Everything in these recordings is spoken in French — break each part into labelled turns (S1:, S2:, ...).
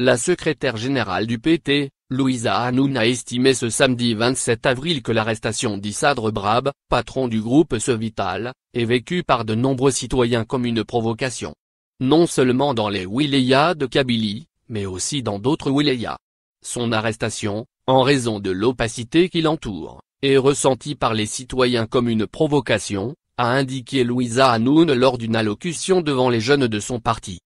S1: La secrétaire générale du PT, Louisa Hanoun a estimé ce samedi 27 avril que l'arrestation d'Issadre Brab, patron du groupe Sevital, est vécue par de nombreux citoyens comme une provocation. Non seulement dans les wilayas de Kabylie, mais aussi dans d'autres wilayas. Son arrestation, en raison de l'opacité qui l'entoure, est ressentie par les citoyens comme une provocation, a indiqué Louisa Hanoun lors d'une allocution devant les jeunes de son parti.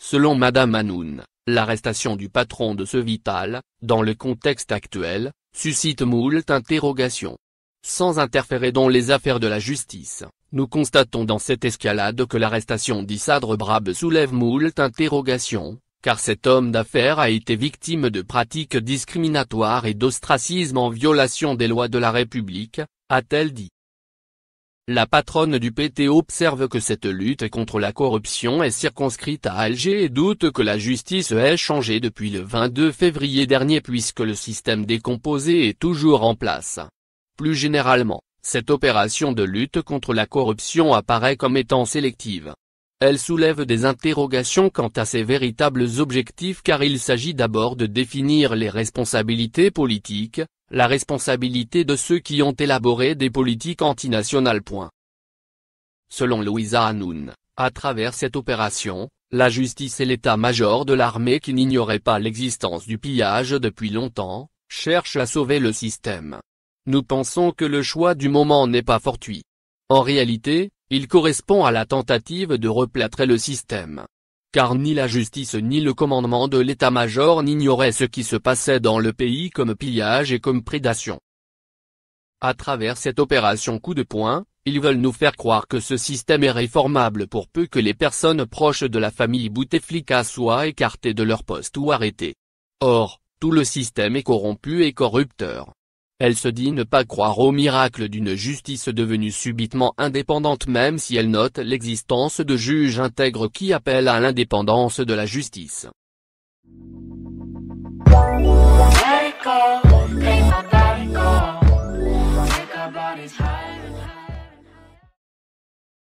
S1: Selon Madame Hanoun, L'arrestation du patron de ce Vital, dans le contexte actuel, suscite moult interrogations. Sans interférer dans les affaires de la justice, nous constatons dans cette escalade que l'arrestation d'Issadre Brabe soulève moult interrogations, car cet homme d'affaires a été victime de pratiques discriminatoires et d'ostracisme en violation des lois de la République, a-t-elle dit. La patronne du PT observe que cette lutte contre la corruption est circonscrite à Alger et doute que la justice ait changé depuis le 22 février dernier puisque le système décomposé est toujours en place. Plus généralement, cette opération de lutte contre la corruption apparaît comme étant sélective, elle soulève des interrogations quant à ses véritables objectifs car il s'agit d'abord de définir les responsabilités politiques, la responsabilité de ceux qui ont élaboré des politiques antinationales. Selon Louisa Hanoun, à travers cette opération, la justice et l'état-major de l'armée qui n'ignorait pas l'existence du pillage depuis longtemps, cherchent à sauver le système. Nous pensons que le choix du moment n'est pas fortuit. En réalité, il correspond à la tentative de replâtrer le système. Car ni la justice ni le commandement de l'état-major n'ignoraient ce qui se passait dans le pays comme pillage et comme prédation. À travers cette opération coup de poing, ils veulent nous faire croire que ce système est réformable pour peu que les personnes proches de la famille Bouteflika soient écartées de leur poste ou arrêtées. Or, tout le système est corrompu et corrupteur. Elle se dit ne pas croire au miracle d'une justice devenue subitement indépendante même si elle note l'existence de juges intègres qui appellent à l'indépendance de la justice.